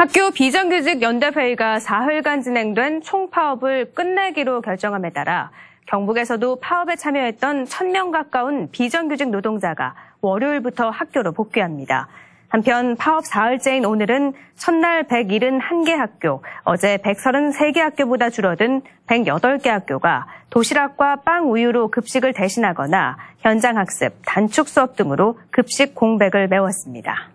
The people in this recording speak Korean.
학교 비정규직 연대회의가 사흘간 진행된 총파업을 끝내기로 결정함에 따라 경북에서도 파업에 참여했던 1000명 가까운 비정규직 노동자가 월요일부터 학교로 복귀합니다. 한편 파업 사흘째인 오늘은 첫날 171개 학교, 어제 133개 학교보다 줄어든 108개 학교가 도시락과 빵 우유로 급식을 대신하거나 현장 학습, 단축 수업 등으로 급식 공백을 메웠습니다.